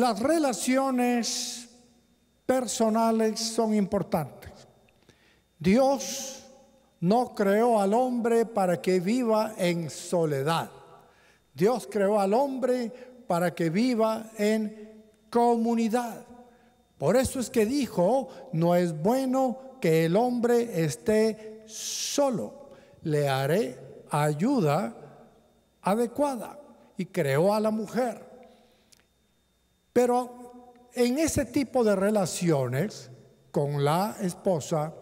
Las relaciones personales son importantes. Dios no creó al hombre para que viva en soledad. Dios creó al hombre para que viva en comunidad. Por eso es que dijo, no es bueno que el hombre esté solo. Le haré ayuda adecuada. Y creó a la mujer. Pero en ese tipo de relaciones con la esposa,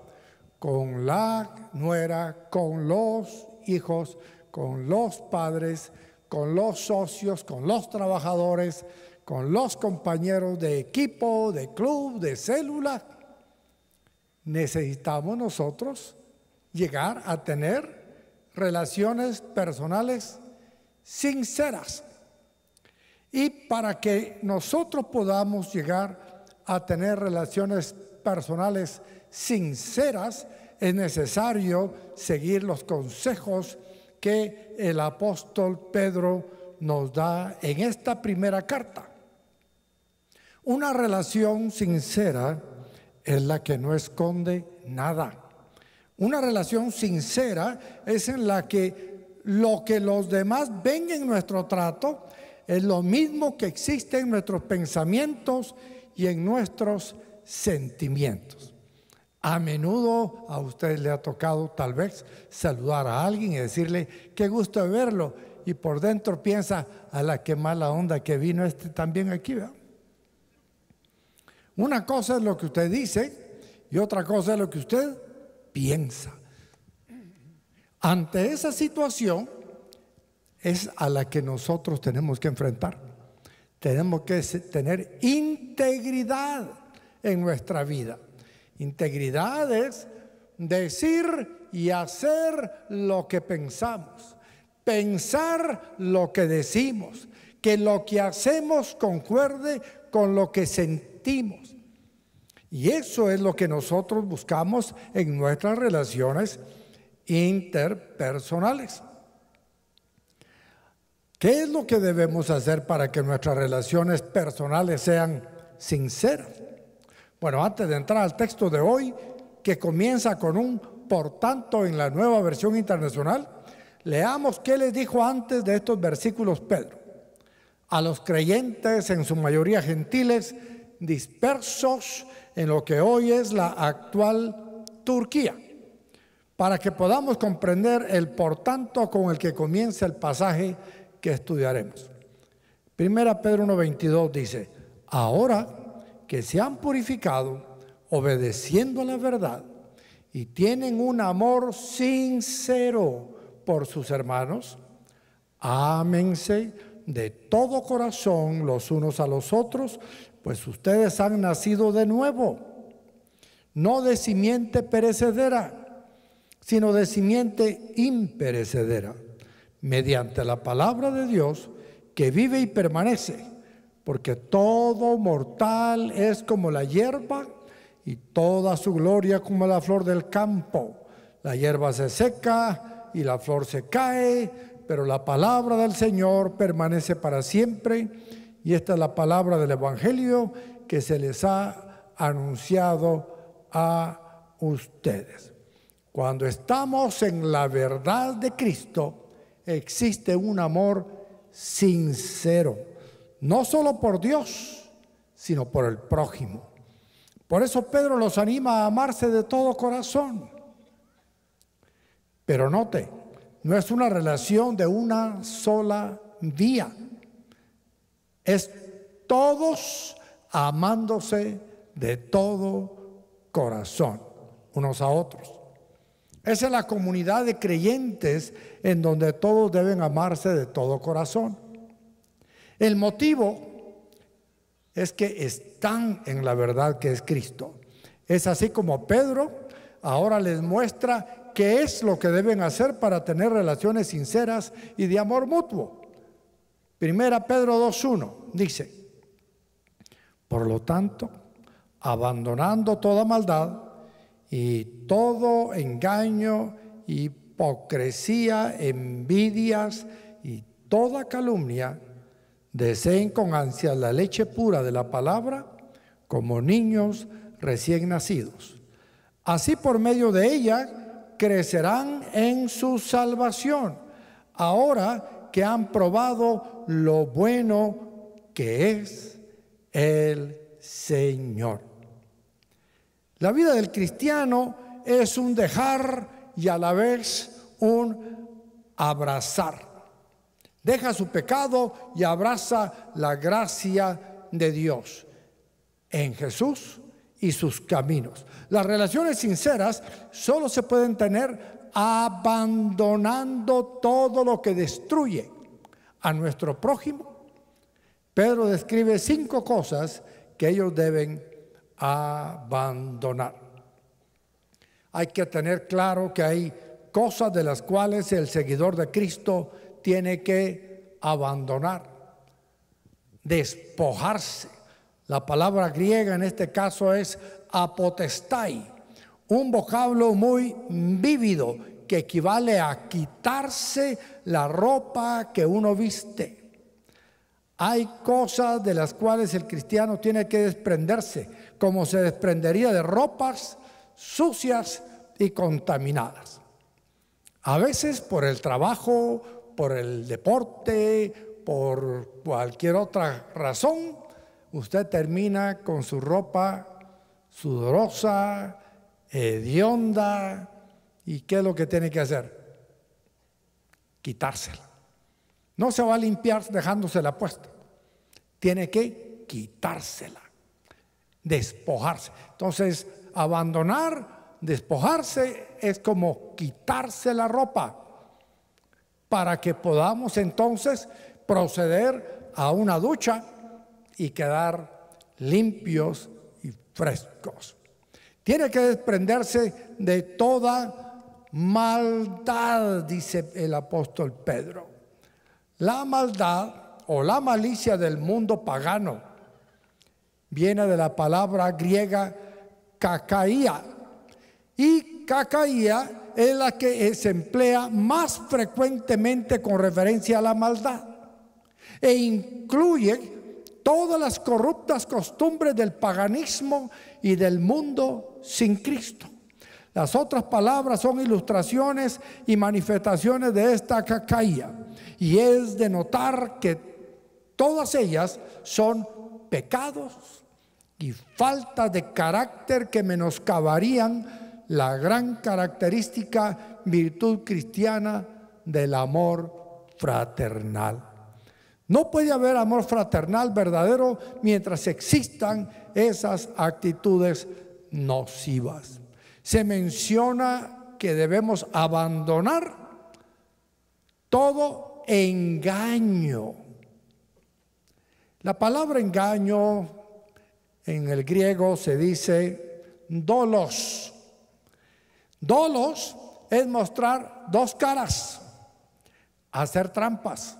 con la nuera, con los hijos, con los padres, con los socios, con los trabajadores, con los compañeros de equipo, de club, de célula. Necesitamos nosotros llegar a tener relaciones personales sinceras y para que nosotros podamos llegar a tener relaciones personales sinceras, es necesario seguir los consejos que el apóstol Pedro nos da en esta primera carta. Una relación sincera es la que no esconde nada. Una relación sincera es en la que lo que los demás ven en nuestro trato es lo mismo que existe en nuestros pensamientos y en nuestros sentimientos. A menudo a usted le ha tocado tal vez saludar a alguien y decirle, qué gusto verlo. Y por dentro piensa, a la que mala onda que vino este también aquí. Una cosa es lo que usted dice y otra cosa es lo que usted piensa. Ante esa situación, es a la que nosotros tenemos que enfrentar. Tenemos que tener integridad en nuestra vida. Integridad es decir y hacer lo que pensamos, pensar lo que decimos, que lo que hacemos concuerde con lo que sentimos. Y eso es lo que nosotros buscamos en nuestras relaciones interpersonales. ¿Qué es lo que debemos hacer para que nuestras relaciones personales sean sinceras? Bueno, antes de entrar al texto de hoy, que comienza con un por tanto en la nueva versión internacional, leamos qué les dijo antes de estos versículos Pedro. A los creyentes, en su mayoría gentiles, dispersos en lo que hoy es la actual Turquía, para que podamos comprender el por tanto con el que comienza el pasaje que estudiaremos. Primera Pedro 1.22 dice, ahora que se han purificado obedeciendo a la verdad y tienen un amor sincero por sus hermanos, ámense de todo corazón los unos a los otros, pues ustedes han nacido de nuevo, no de simiente perecedera, sino de simiente imperecedera mediante la palabra de Dios que vive y permanece, porque todo mortal es como la hierba y toda su gloria como la flor del campo. La hierba se seca y la flor se cae, pero la palabra del Señor permanece para siempre y esta es la palabra del Evangelio que se les ha anunciado a ustedes. Cuando estamos en la verdad de Cristo, existe un amor sincero, no solo por Dios, sino por el prójimo. Por eso Pedro los anima a amarse de todo corazón. Pero note, no es una relación de una sola vía. Es todos amándose de todo corazón, unos a otros. Esa es la comunidad de creyentes en donde todos deben amarse de todo corazón. El motivo es que están en la verdad que es Cristo. Es así como Pedro ahora les muestra qué es lo que deben hacer para tener relaciones sinceras y de amor mutuo. Primera Pedro 2.1 dice, por lo tanto, abandonando toda maldad, y todo engaño, hipocresía, envidias y toda calumnia, deseen con ansia la leche pura de la palabra como niños recién nacidos. Así por medio de ella crecerán en su salvación, ahora que han probado lo bueno que es el Señor. La vida del cristiano es un dejar y a la vez un abrazar. Deja su pecado y abraza la gracia de Dios en Jesús y sus caminos. Las relaciones sinceras solo se pueden tener abandonando todo lo que destruye a nuestro prójimo. Pedro describe cinco cosas que ellos deben abandonar. Hay que tener claro que hay cosas de las cuales el seguidor de Cristo tiene que abandonar, despojarse. La palabra griega en este caso es apotestai, un vocablo muy vívido que equivale a quitarse la ropa que uno viste. Hay cosas de las cuales el cristiano tiene que desprenderse, como se desprendería de ropas sucias y contaminadas. A veces por el trabajo, por el deporte, por cualquier otra razón, usted termina con su ropa sudorosa, hedionda, ¿y qué es lo que tiene que hacer? Quitársela. No se va a limpiar dejándosela puesta. Tiene que quitársela, despojarse. Entonces, abandonar, despojarse es como quitarse la ropa para que podamos entonces proceder a una ducha y quedar limpios y frescos. Tiene que desprenderse de toda maldad, dice el apóstol Pedro. La maldad o la malicia del mundo pagano viene de la palabra griega cacaía. Y cacaía es la que se emplea más frecuentemente con referencia a la maldad e incluye todas las corruptas costumbres del paganismo y del mundo sin Cristo. Las otras palabras son ilustraciones y manifestaciones de esta cacaía. Y es de notar que todas ellas son pecados y falta de carácter que menoscabarían la gran característica virtud cristiana del amor fraternal. No puede haber amor fraternal verdadero mientras existan esas actitudes nocivas se menciona que debemos abandonar todo engaño. La palabra engaño en el griego se dice dolos. Dolos es mostrar dos caras, hacer trampas,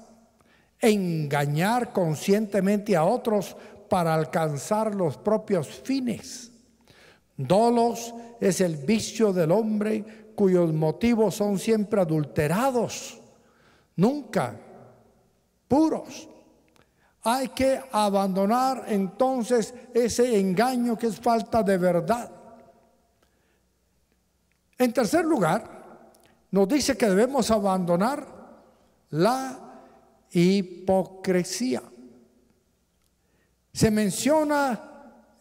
engañar conscientemente a otros para alcanzar los propios fines. Dolos es el vicio del hombre cuyos motivos son siempre adulterados, nunca puros. Hay que abandonar entonces ese engaño que es falta de verdad. En tercer lugar, nos dice que debemos abandonar la hipocresía. Se menciona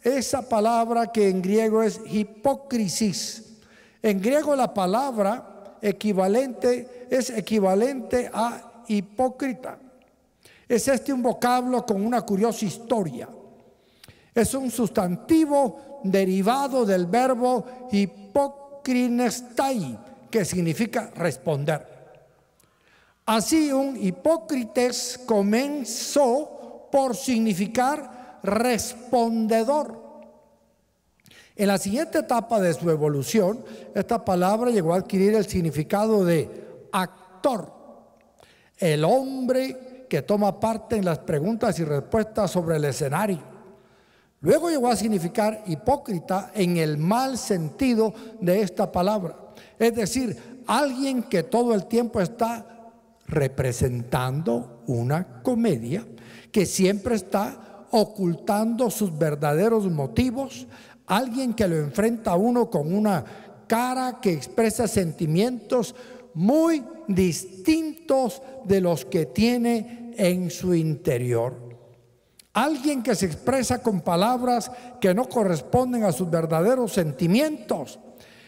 esa palabra que en griego es hipócrisis. En griego la palabra equivalente es equivalente a hipócrita. Es este un vocablo con una curiosa historia. Es un sustantivo derivado del verbo hipócrinestai, que significa responder. Así un hipócrites comenzó por significar respondedor. En la siguiente etapa de su evolución, esta palabra llegó a adquirir el significado de actor, el hombre que toma parte en las preguntas y respuestas sobre el escenario. Luego llegó a significar hipócrita en el mal sentido de esta palabra, es decir, alguien que todo el tiempo está representando una comedia, que siempre está ocultando sus verdaderos motivos, alguien que lo enfrenta a uno con una cara que expresa sentimientos muy distintos de los que tiene en su interior. Alguien que se expresa con palabras que no corresponden a sus verdaderos sentimientos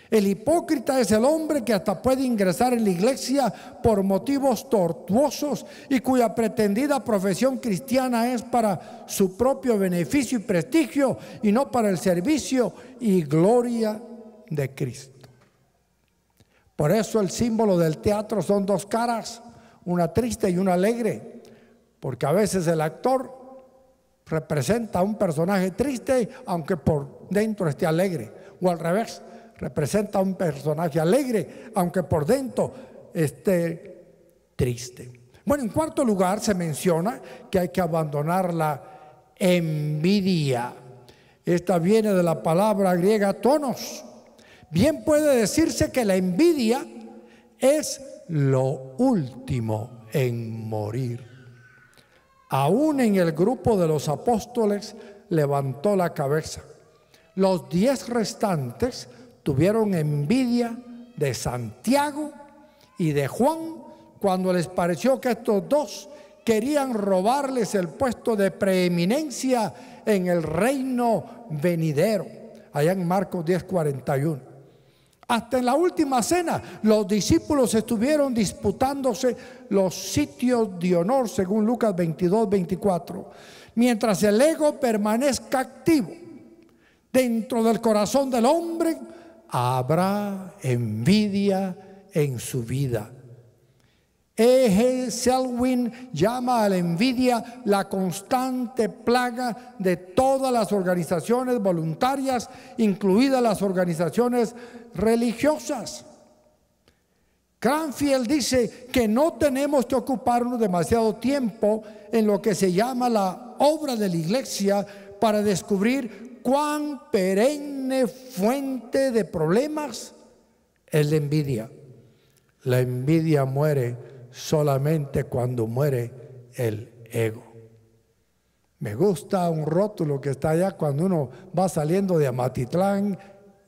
el hipócrita es el hombre que hasta puede ingresar en la iglesia por motivos tortuosos y cuya pretendida profesión cristiana es para su propio beneficio y prestigio y no para el servicio y gloria de Cristo. Por eso el símbolo del teatro son dos caras, una triste y una alegre, porque a veces el actor representa a un personaje triste aunque por dentro esté alegre, o al revés representa un personaje alegre, aunque por dentro esté triste. Bueno, en cuarto lugar se menciona que hay que abandonar la envidia. Esta viene de la palabra griega tonos. Bien puede decirse que la envidia es lo último en morir. Aún en el grupo de los apóstoles levantó la cabeza. Los diez restantes tuvieron envidia de Santiago y de Juan cuando les pareció que estos dos querían robarles el puesto de preeminencia en el reino venidero, allá en Marcos 10.41 Hasta en la última cena, los discípulos estuvieron disputándose los sitios de honor, según Lucas 22.24 Mientras el ego permanezca activo dentro del corazón del hombre, habrá envidia en su vida. E. Selwyn llama a la envidia la constante plaga de todas las organizaciones voluntarias, incluidas las organizaciones religiosas. Cranfield dice que no tenemos que ocuparnos demasiado tiempo en lo que se llama la obra de la iglesia para descubrir cuán perenne fuente de problemas es la envidia. La envidia muere solamente cuando muere el ego. Me gusta un rótulo que está allá cuando uno va saliendo de Amatitlán,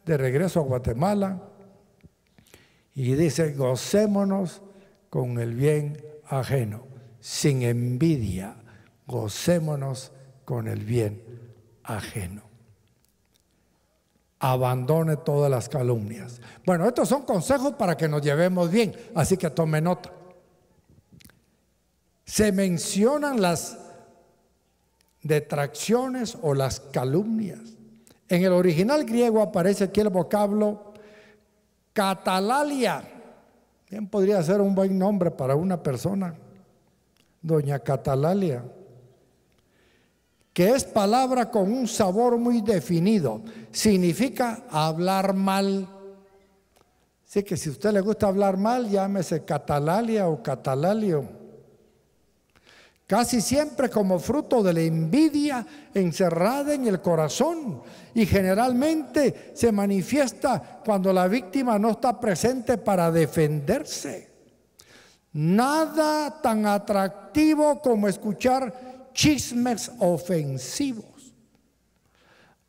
de regreso a Guatemala, y dice, gocémonos con el bien ajeno, sin envidia, gocémonos con el bien ajeno abandone todas las calumnias. Bueno, estos son consejos para que nos llevemos bien, así que tome nota. Se mencionan las detracciones o las calumnias. En el original griego aparece aquí el vocablo catalalia. Bien podría ser un buen nombre para una persona, doña Catalalia que es palabra con un sabor muy definido. Significa hablar mal. Así que si a usted le gusta hablar mal, llámese catalalia o catalalio. Casi siempre como fruto de la envidia encerrada en el corazón y generalmente se manifiesta cuando la víctima no está presente para defenderse. Nada tan atractivo como escuchar chismes ofensivos,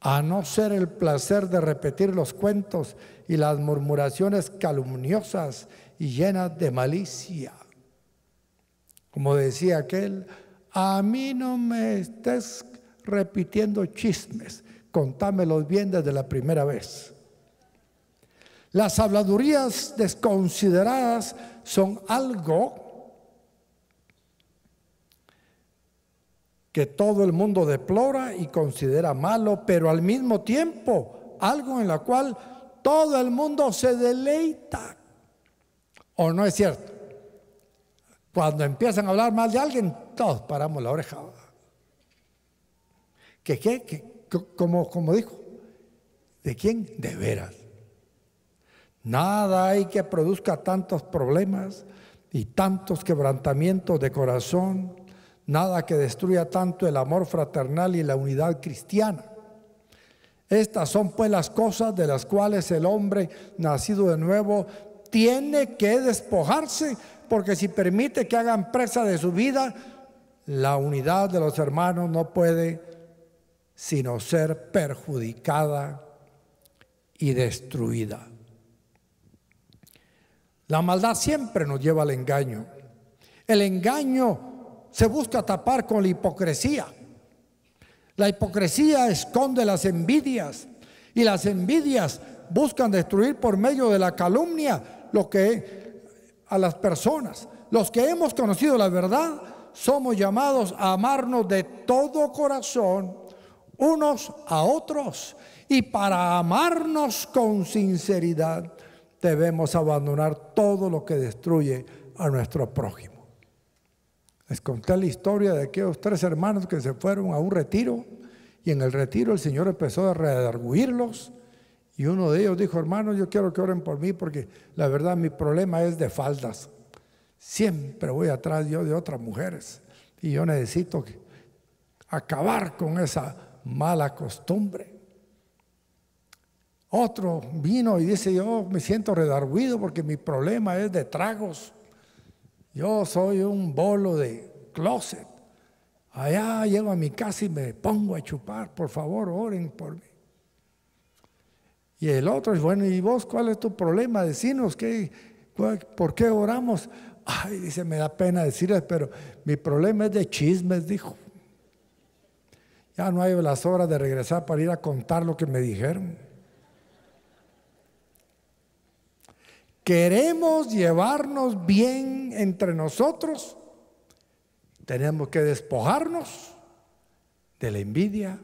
a no ser el placer de repetir los cuentos y las murmuraciones calumniosas y llenas de malicia. Como decía aquel, a mí no me estés repitiendo chismes, contámelos bien desde la primera vez. Las habladurías desconsideradas son algo que todo el mundo deplora y considera malo, pero al mismo tiempo algo en la cual todo el mundo se deleita. ¿O no es cierto? Cuando empiezan a hablar mal de alguien, todos paramos la oreja. ¿Qué, qué? como dijo, ¿de quién? De veras. Nada hay que produzca tantos problemas y tantos quebrantamientos de corazón nada que destruya tanto el amor fraternal y la unidad cristiana. Estas son pues las cosas de las cuales el hombre nacido de nuevo tiene que despojarse, porque si permite que hagan presa de su vida, la unidad de los hermanos no puede sino ser perjudicada y destruida. La maldad siempre nos lleva al engaño. El engaño se busca tapar con la hipocresía. La hipocresía esconde las envidias y las envidias buscan destruir por medio de la calumnia lo que a las personas. Los que hemos conocido la verdad somos llamados a amarnos de todo corazón unos a otros y para amarnos con sinceridad debemos abandonar todo lo que destruye a nuestro prójimo. Les conté la historia de aquellos tres hermanos que se fueron a un retiro y en el retiro el Señor empezó a redarguirlos y uno de ellos dijo, hermanos, yo quiero que oren por mí porque la verdad mi problema es de faldas. Siempre voy atrás yo de otras mujeres y yo necesito acabar con esa mala costumbre. Otro vino y dice, yo me siento redarguido porque mi problema es de tragos. Yo soy un bolo de closet. Allá llego a mi casa y me pongo a chupar. Por favor, oren por mí. Y el otro es, bueno, ¿y vos cuál es tu problema? Decinos, ¿qué, ¿por qué oramos? Ay, dice, me da pena decirles, pero mi problema es de chismes, dijo. Ya no hay las horas de regresar para ir a contar lo que me dijeron. queremos llevarnos bien entre nosotros, tenemos que despojarnos de la envidia.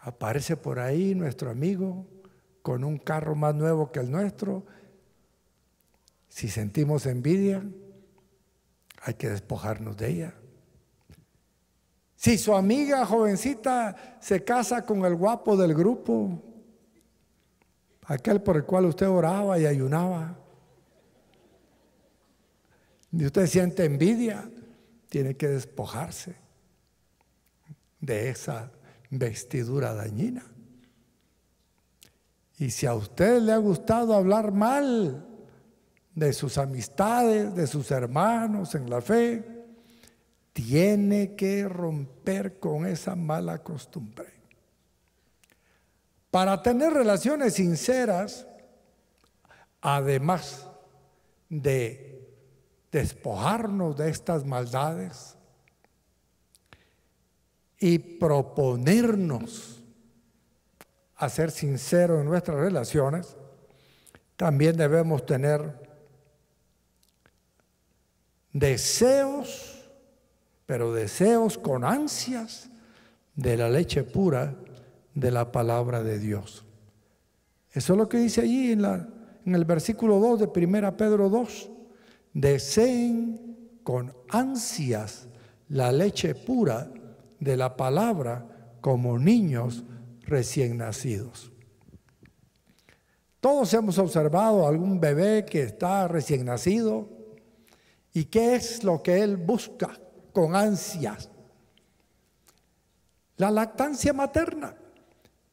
Aparece por ahí nuestro amigo con un carro más nuevo que el nuestro. Si sentimos envidia, hay que despojarnos de ella. Si su amiga jovencita se casa con el guapo del grupo, aquel por el cual usted oraba y ayunaba. Y usted siente envidia, tiene que despojarse de esa vestidura dañina. Y si a usted le ha gustado hablar mal de sus amistades, de sus hermanos en la fe, tiene que romper con esa mala costumbre. Para tener relaciones sinceras, además de despojarnos de estas maldades y proponernos a ser sinceros en nuestras relaciones, también debemos tener deseos, pero deseos con ansias de la leche pura de la palabra de Dios. Eso es lo que dice allí en, la, en el versículo 2 de 1 Pedro 2. Deseen con ansias la leche pura de la palabra como niños recién nacidos. Todos hemos observado algún bebé que está recién nacido y qué es lo que él busca con ansias. La lactancia materna.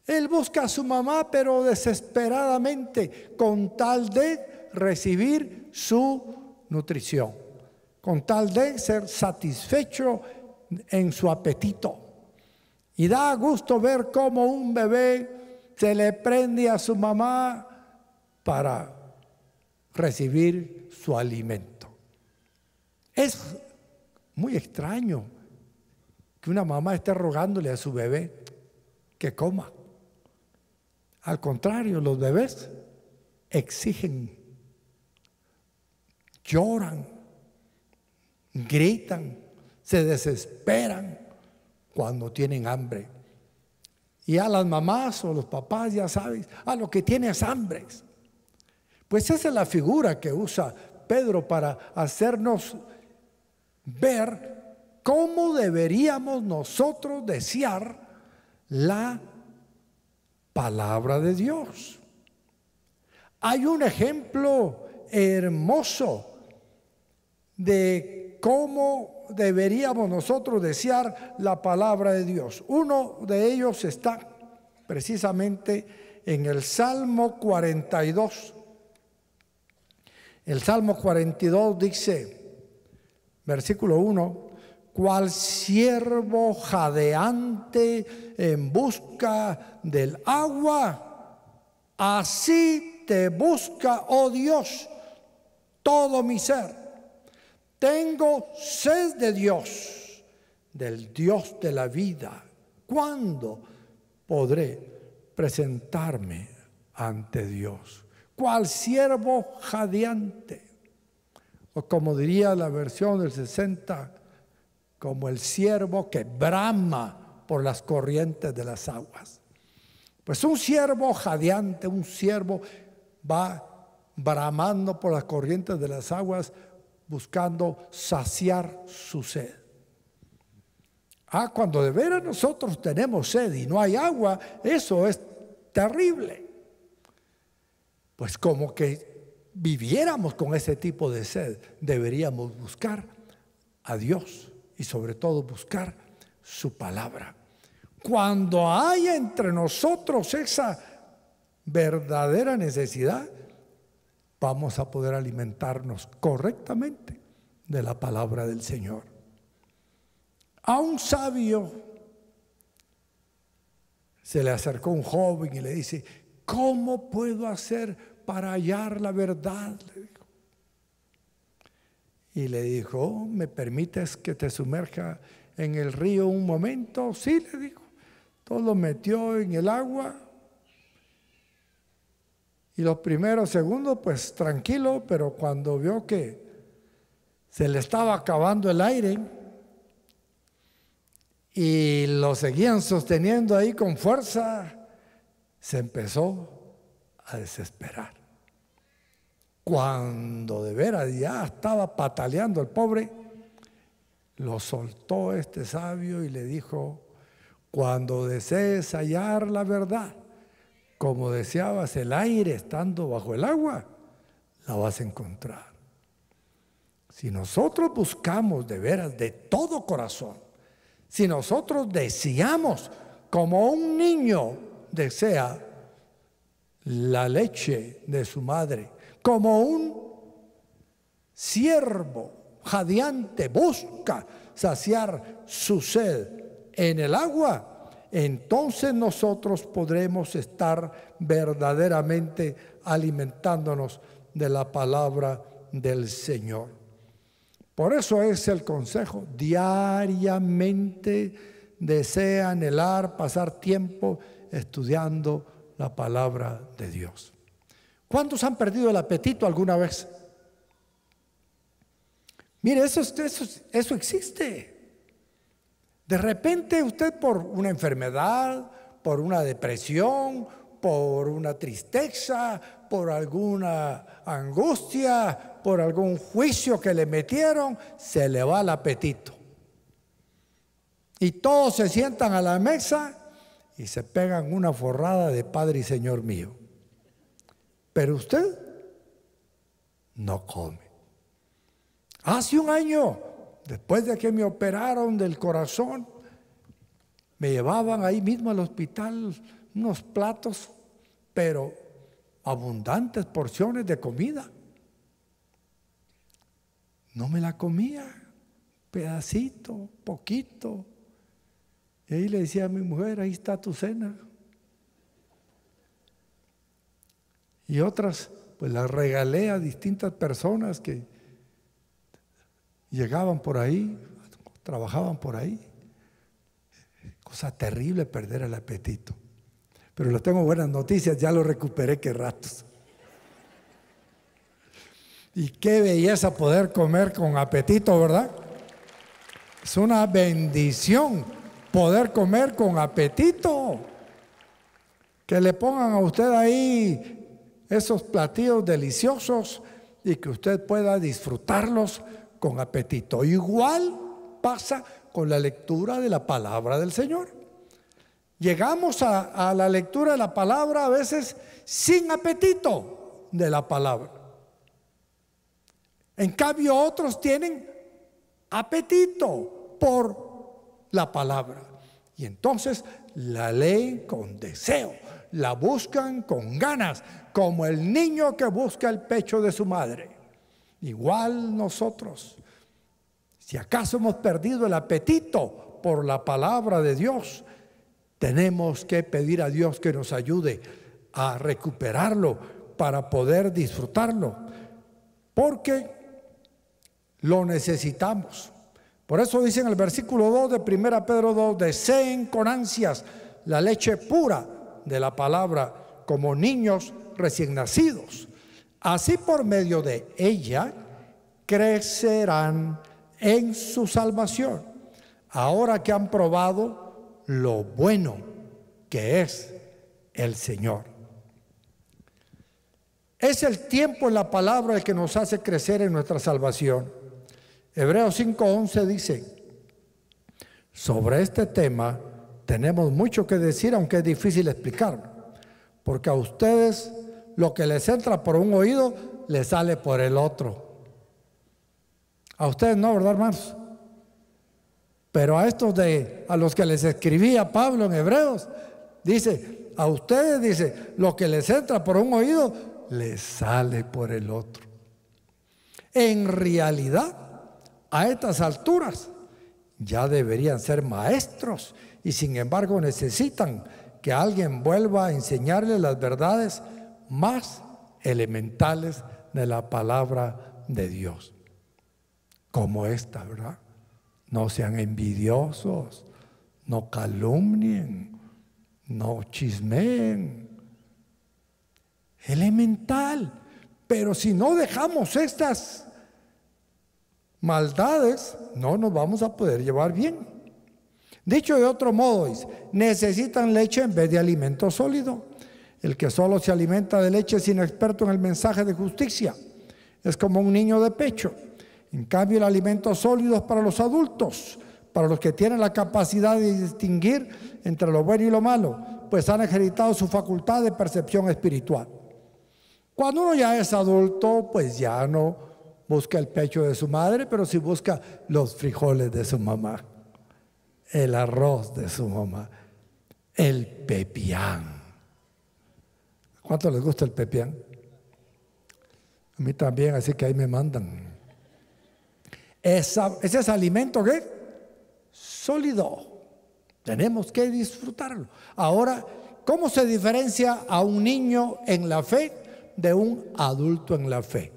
Él busca a su mamá, pero desesperadamente, con tal de recibir su nutrición, con tal de ser satisfecho en su apetito. Y da gusto ver cómo un bebé se le prende a su mamá para recibir su alimento. Es muy extraño que una mamá esté rogándole a su bebé que coma. Al contrario, los bebés exigen, lloran, gritan, se desesperan cuando tienen hambre. Y a las mamás o los papás, ya sabes, a lo que tienes hambre. Pues esa es la figura que usa Pedro para hacernos ver cómo deberíamos nosotros desear la palabra de Dios. Hay un ejemplo hermoso de cómo deberíamos nosotros desear la palabra de Dios. Uno de ellos está precisamente en el Salmo 42. El Salmo 42 dice, versículo 1, cual siervo jadeante en busca del agua, así te busca, oh Dios, todo mi ser. Tengo sed de Dios, del Dios de la vida. ¿Cuándo podré presentarme ante Dios? Cual siervo jadeante, o como diría la versión del 60, como el siervo que brama por las corrientes de las aguas. Pues un siervo jadeante, un siervo va bramando por las corrientes de las aguas buscando saciar su sed. Ah, cuando de veras nosotros tenemos sed y no hay agua, eso es terrible. Pues como que viviéramos con ese tipo de sed, deberíamos buscar a Dios y sobre todo buscar su palabra. Cuando hay entre nosotros esa verdadera necesidad, vamos a poder alimentarnos correctamente de la palabra del Señor. A un sabio se le acercó un joven y le dice, ¿cómo puedo hacer para hallar la verdad? Y le dijo, oh, ¿me permites que te sumerja en el río un momento? Sí, le dijo. Todo lo metió en el agua. Y los primeros segundos, pues tranquilo, pero cuando vio que se le estaba acabando el aire y lo seguían sosteniendo ahí con fuerza, se empezó a desesperar. Cuando de veras ya estaba pataleando el pobre, lo soltó este sabio y le dijo, cuando desees hallar la verdad, como deseabas el aire estando bajo el agua, la vas a encontrar. Si nosotros buscamos de veras de todo corazón, si nosotros deseamos como un niño desea la leche de su madre, como un siervo jadeante busca saciar su sed en el agua, entonces nosotros podremos estar verdaderamente alimentándonos de la palabra del Señor. Por eso es el consejo, diariamente desea anhelar pasar tiempo estudiando la palabra de Dios. ¿Cuántos han perdido el apetito alguna vez? Mire, eso, eso, existe. De repente usted por una enfermedad, por una depresión, por una tristeza, por alguna angustia, por algún juicio que le metieron, se le va el apetito. Y todos se sientan a la mesa y se pegan una forrada de Padre y Señor mío. Pero usted no come. Hace un año, después de que me operaron del corazón, me llevaban ahí mismo al hospital unos platos, pero abundantes porciones de comida. No me la comía, pedacito, poquito. Y ahí le decía a mi mujer, ahí está tu cena. Y otras, pues las regalé a distintas personas que llegaban por ahí, trabajaban por ahí. Cosa terrible perder el apetito. Pero les tengo buenas noticias, ya lo recuperé que ratos. Y qué belleza poder comer con apetito, ¿verdad? Es una bendición poder comer con apetito. Que le pongan a usted ahí esos platillos deliciosos y que usted pueda disfrutarlos con apetito. Igual pasa con la lectura de la palabra del Señor. Llegamos a, la lectura de la palabra a veces sin apetito de la palabra. En cambio otros tienen apetito por la palabra. Y entonces la leen con deseo, la buscan con ganas, como el niño que busca el pecho de su madre. Igual nosotros, si acaso hemos perdido el apetito por la palabra de Dios, tenemos que pedir a Dios que nos ayude a recuperarlo para poder disfrutarlo, porque lo necesitamos. Por eso dice en el versículo 2 de 1 Pedro 2, deseen con ansias la leche pura de la palabra, como niños recién nacidos. Así por medio de ella crecerán en su salvación, ahora que han probado lo bueno que es el Señor. Es el tiempo en la palabra el que nos hace crecer en nuestra salvación. Hebreos 5:11 dice, sobre este tema tenemos mucho que decir, aunque es difícil explicarlo, porque a ustedes lo que les entra por un oído, les sale por el otro. A ustedes no, ¿verdad, hermanos? Pero a estos de a los que les escribía Pablo en Hebreos, dice, a ustedes dice, lo que les entra por un oído, les sale por el otro. En realidad, a estas alturas ya deberían ser maestros y sin embargo necesitan que alguien vuelva a enseñarles las verdades más elementales de la palabra de Dios. Como esta, ¿verdad? No sean envidiosos, no calumnien, no chismeen. Elemental. Pero si no dejamos estas maldades, no nos vamos a poder llevar bien. Dicho de otro modo, necesitan leche en vez de alimento sólido. El que solo se alimenta de leche es inexperto en el mensaje de justicia. Es como un niño de pecho. En cambio, el alimento sólido es para los adultos, para los que tienen la capacidad de distinguir entre lo bueno y lo malo, pues han ejercitado su facultad de percepción espiritual. Cuando uno ya es adulto, pues ya no busca el pecho de su madre, pero sí busca los frijoles de su mamá, el arroz de su mamá, el pepián ¿Cuánto les gusta el pepián? A mí también, así que ahí me mandan. ese es alimento que sólido. Tenemos que disfrutarlo. Ahora, ¿cómo se diferencia a un niño en la fe de un adulto en la fe?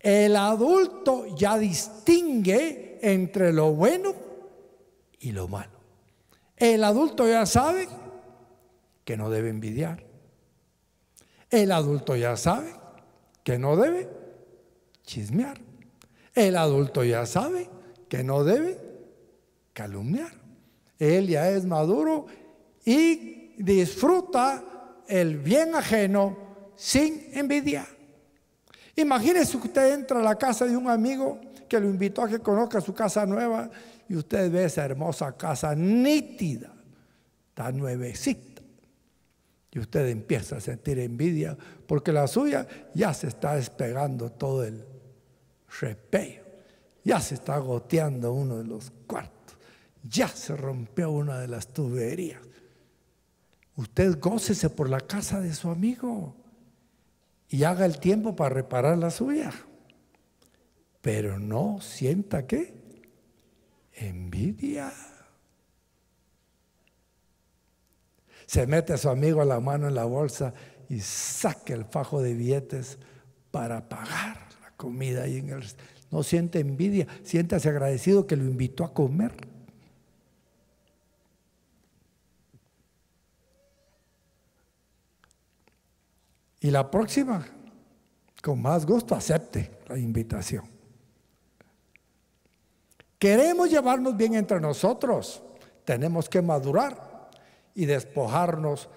El adulto ya distingue entre lo bueno y lo malo. El adulto ya sabe que no debe envidiar, el adulto ya sabe que no debe chismear. El adulto ya sabe que no debe calumniar. Él ya es maduro y disfruta el bien ajeno sin envidia. Imagínese usted entra a la casa de un amigo que lo invitó a que conozca su casa nueva y usted ve esa hermosa casa nítida, tan nuevecita y usted empieza a sentir envidia porque la suya ya se está despegando todo el repello. Ya se está goteando uno de los cuartos. Ya se rompió una de las tuberías. Usted gócese por la casa de su amigo y haga el tiempo para reparar la suya. Pero no sienta que envidia. se mete a su amigo a la mano en la bolsa y saca el fajo de billetes para pagar la comida y en no siente envidia, siéntase agradecido que lo invitó a comer. Y la próxima, con más gusto, acepte la invitación. Queremos llevarnos bien entre nosotros, tenemos que madurar y despojarnos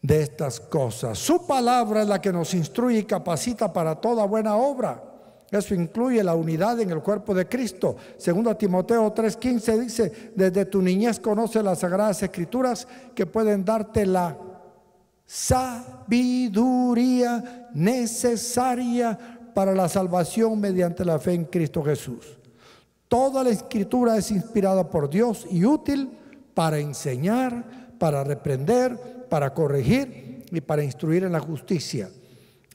de estas cosas. Su palabra es la que nos instruye y capacita para toda buena obra. Eso incluye la unidad en el cuerpo de Cristo. Segundo Timoteo 3:15 dice, desde tu niñez conoce las sagradas escrituras que pueden darte la sabiduría necesaria para la salvación mediante la fe en Cristo Jesús. Toda la escritura es inspirada por Dios y útil para enseñar, para reprender, para corregir y para instruir en la justicia,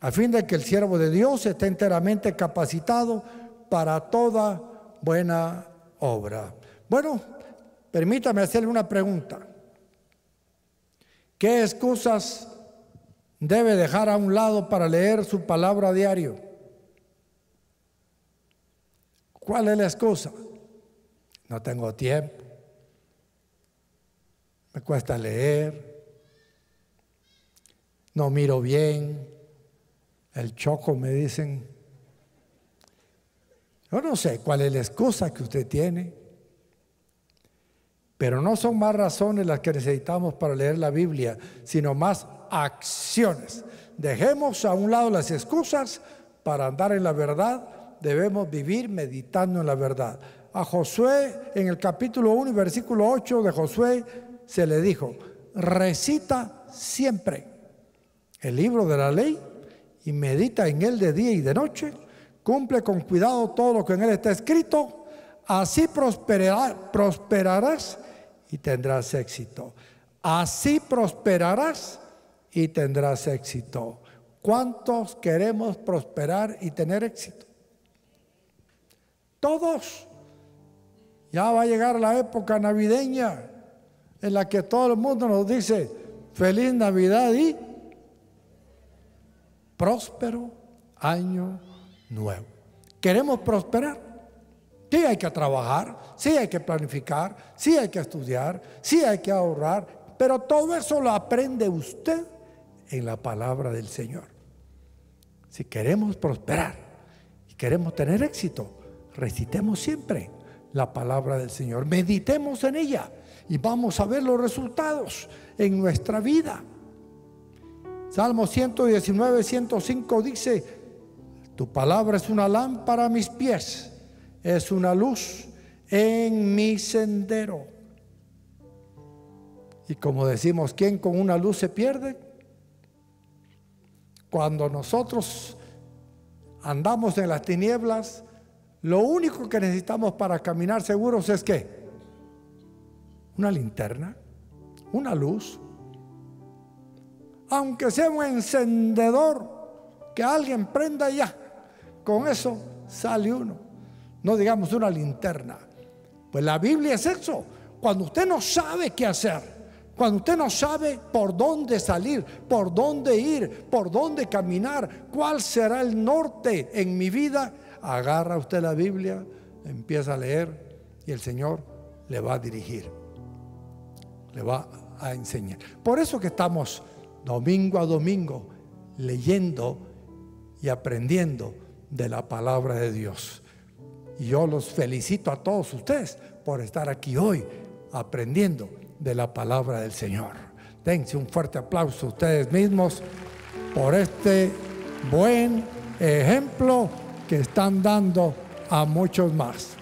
a fin de que el siervo de Dios esté enteramente capacitado para toda buena obra. Bueno, permítame hacerle una pregunta. ¿Qué excusas debe dejar a un lado para leer su palabra a diario? ¿Cuál es la excusa? No tengo tiempo cuesta leer, no miro bien, el choco me dicen. Yo no sé cuál es la excusa que usted tiene, pero no son más razones las que necesitamos para leer la Biblia, sino más acciones. Dejemos a un lado las excusas para andar en la verdad, debemos vivir meditando en la verdad. A Josué, en el capítulo 1 versículo 8 de Josué, se le dijo, recita siempre el libro de la ley y medita en él de día y de noche, cumple con cuidado todo lo que en él está escrito, así prosperarás y tendrás éxito. Así prosperarás y tendrás éxito. ¿Cuántos queremos prosperar y tener éxito? Todos. Ya va a llegar la época navideña en la que todo el mundo nos dice feliz Navidad y próspero año nuevo. ¿Queremos prosperar? Sí hay que trabajar, sí hay que planificar, sí hay que estudiar, sí hay que ahorrar, pero todo eso lo aprende usted en la palabra del Señor. Si queremos prosperar y queremos tener éxito, recitemos siempre la palabra del Señor, meditemos en ella y vamos a ver los resultados en nuestra vida. Salmo 119, 105 dice, tu palabra es una lámpara a mis pies, es una luz en mi sendero. Y como decimos, ¿quién con una luz se pierde? Cuando nosotros andamos en las tinieblas, lo único que necesitamos para caminar seguros es que una linterna, una luz, aunque sea un encendedor que alguien prenda ya, con eso sale uno. No digamos una linterna. Pues la Biblia es eso. Cuando usted no sabe qué hacer, cuando usted no sabe por dónde salir, por dónde ir, por dónde caminar, cuál será el norte en mi vida, agarra usted la Biblia, empieza a leer y el Señor le va a dirigir le va a enseñar. Por eso que estamos domingo a domingo leyendo y aprendiendo de la palabra de Dios. Y yo los felicito a todos ustedes por estar aquí hoy aprendiendo de la palabra del Señor. Dense un fuerte aplauso a ustedes mismos por este buen ejemplo que están dando a muchos más.